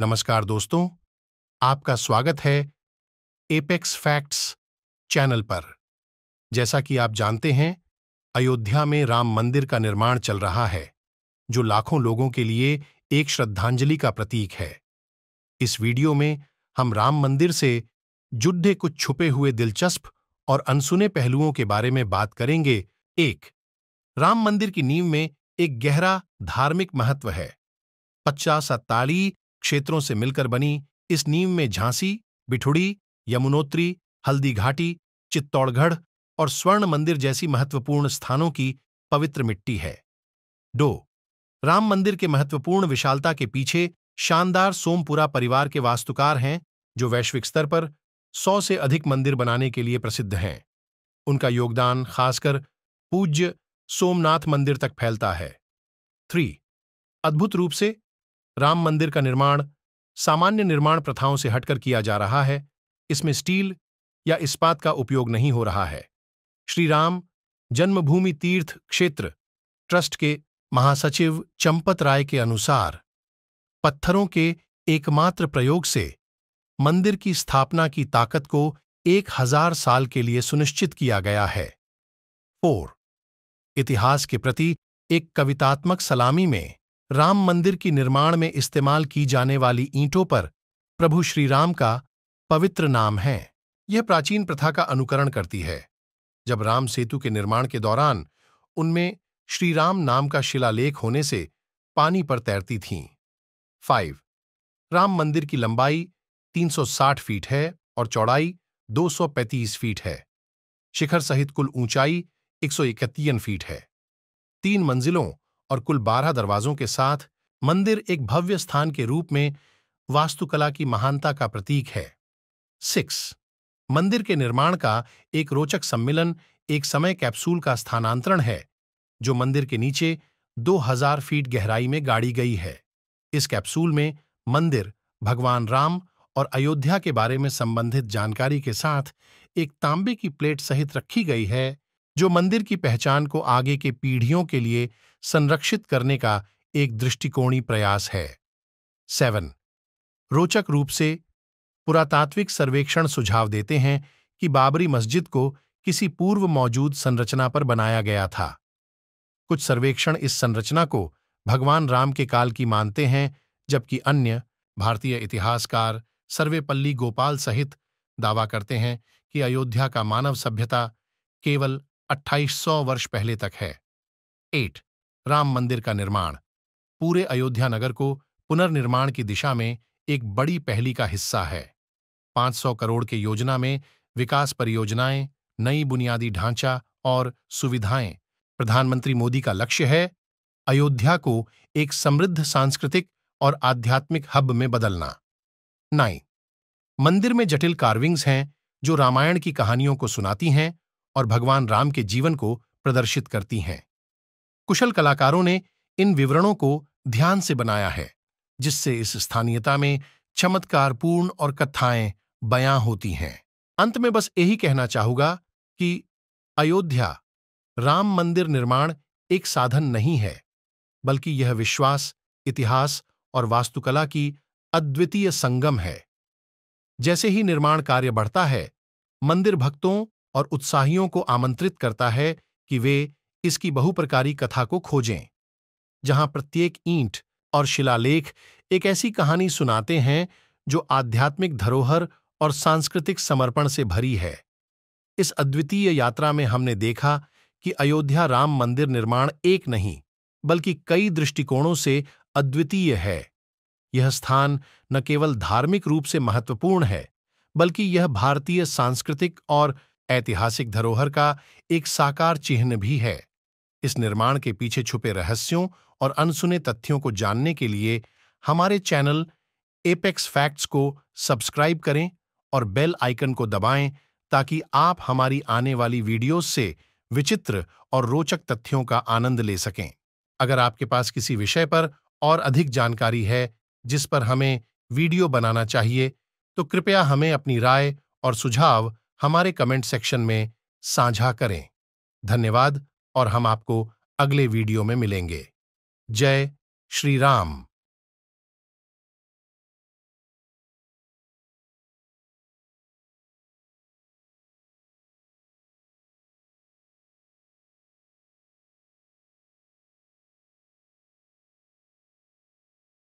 नमस्कार दोस्तों आपका स्वागत है एपेक्स फैक्ट्स चैनल पर जैसा कि आप जानते हैं अयोध्या में राम मंदिर का निर्माण चल रहा है जो लाखों लोगों के लिए एक श्रद्धांजलि का प्रतीक है इस वीडियो में हम राम मंदिर से जुड़े कुछ छुपे हुए दिलचस्प और अनसुने पहलुओं के बारे में बात करेंगे एक राम मंदिर की नींव में एक गहरा धार्मिक महत्व है पच्चा सत्ताली क्षेत्रों से मिलकर बनी इस नींव में झांसी बिठुड़ी यमुनोत्री हल्दी घाटी चित्तौड़गढ़ और स्वर्ण मंदिर जैसी महत्वपूर्ण स्थानों की पवित्र मिट्टी है डो राम मंदिर के महत्वपूर्ण विशालता के पीछे शानदार सोमपुरा परिवार के वास्तुकार हैं जो वैश्विक स्तर पर सौ से अधिक मंदिर बनाने के लिए प्रसिद्ध हैं उनका योगदान खासकर पूज्य सोमनाथ मंदिर तक फैलता है थ्री अद्भुत रूप से राम मंदिर का निर्माण सामान्य निर्माण प्रथाओं से हटकर किया जा रहा है इसमें स्टील या इस्पात का उपयोग नहीं हो रहा है श्री राम जन्मभूमि तीर्थ क्षेत्र ट्रस्ट के महासचिव चंपत राय के अनुसार पत्थरों के एकमात्र प्रयोग से मंदिर की स्थापना की ताकत को एक हजार साल के लिए सुनिश्चित किया गया है फोर इतिहास के प्रति एक कवितात्मक सलामी में राम मंदिर की निर्माण में इस्तेमाल की जाने वाली ईंटों पर प्रभु श्री राम का पवित्र नाम है यह प्राचीन प्रथा का अनुकरण करती है जब राम सेतु के निर्माण के दौरान उनमें श्री राम नाम का शिलालेख होने से पानी पर तैरती थीं फाइव राम मंदिर की लंबाई 360 फीट है और चौड़ाई 235 फीट है शिखर सहित कुल ऊंचाई एक फीट है तीन मंजिलों और कुल बारह दरवाजों के साथ मंदिर एक भव्य स्थान के रूप में वास्तुकला की महानता का प्रतीक है सिक्स मंदिर के निर्माण का एक रोचक सम्मेलन एक समय कैप्सूल का स्थानांतरण है जो मंदिर के नीचे 2000 फीट गहराई में गाड़ी गई है इस कैप्सूल में मंदिर भगवान राम और अयोध्या के बारे में संबंधित जानकारी के साथ एक तांबे की प्लेट सहित रखी गई है जो मंदिर की पहचान को आगे के पीढ़ियों के लिए संरक्षित करने का एक दृष्टिकोणी प्रयास है सेवन रोचक रूप से पुरातात्विक सर्वेक्षण सुझाव देते हैं कि बाबरी मस्जिद को किसी पूर्व मौजूद संरचना पर बनाया गया था कुछ सर्वेक्षण इस संरचना को भगवान राम के काल की मानते हैं जबकि अन्य भारतीय इतिहासकार सर्वेपल्ली गोपाल सहित दावा करते हैं कि अयोध्या का मानव सभ्यता केवल 2800 वर्ष पहले तक है एट राम मंदिर का निर्माण पूरे अयोध्या नगर को पुनर्निर्माण की दिशा में एक बड़ी पहली का हिस्सा है 500 करोड़ के योजना में विकास परियोजनाएं नई बुनियादी ढांचा और सुविधाएं प्रधानमंत्री मोदी का लक्ष्य है अयोध्या को एक समृद्ध सांस्कृतिक और आध्यात्मिक हब में बदलना नाइन मंदिर में जटिल कार्विंग्स हैं जो रामायण की कहानियों को सुनाती हैं और भगवान राम के जीवन को प्रदर्शित करती हैं कुशल कलाकारों ने इन विवरणों को ध्यान से बनाया है जिससे इस स्थानीयता में चमत्कारपूर्ण और कथाएं बयां होती हैं अंत में बस यही कहना चाहूंगा कि अयोध्या राम मंदिर निर्माण एक साधन नहीं है बल्कि यह विश्वास इतिहास और वास्तुकला की अद्वितीय संगम है जैसे ही निर्माण कार्य बढ़ता है मंदिर भक्तों और उत्साहियों को आमंत्रित करता है कि वे इसकी बहुप्रकारी कथा को खोजें जहां प्रत्येक ईंट और शिलालेख एक ऐसी कहानी सुनाते हैं जो आध्यात्मिक धरोहर और सांस्कृतिक समर्पण से भरी है इस अद्वितीय यात्रा में हमने देखा कि अयोध्या राम मंदिर निर्माण एक नहीं बल्कि कई दृष्टिकोणों से अद्वितीय है यह स्थान न केवल धार्मिक रूप से महत्वपूर्ण है बल्कि यह भारतीय सांस्कृतिक और ऐतिहासिक धरोहर का एक साकार चिन्ह भी है इस निर्माण के पीछे छुपे रहस्यों और अनसुने तथ्यों को जानने के लिए हमारे चैनल एपेक्स फैक्ट्स को सब्सक्राइब करें और बेल आइकन को दबाएं ताकि आप हमारी आने वाली वीडियोस से विचित्र और रोचक तथ्यों का आनंद ले सकें अगर आपके पास किसी विषय पर और अधिक जानकारी है जिस पर हमें वीडियो बनाना चाहिए तो कृपया हमें अपनी राय और सुझाव हमारे कमेंट सेक्शन में साझा करें धन्यवाद और हम आपको अगले वीडियो में मिलेंगे जय श्री राम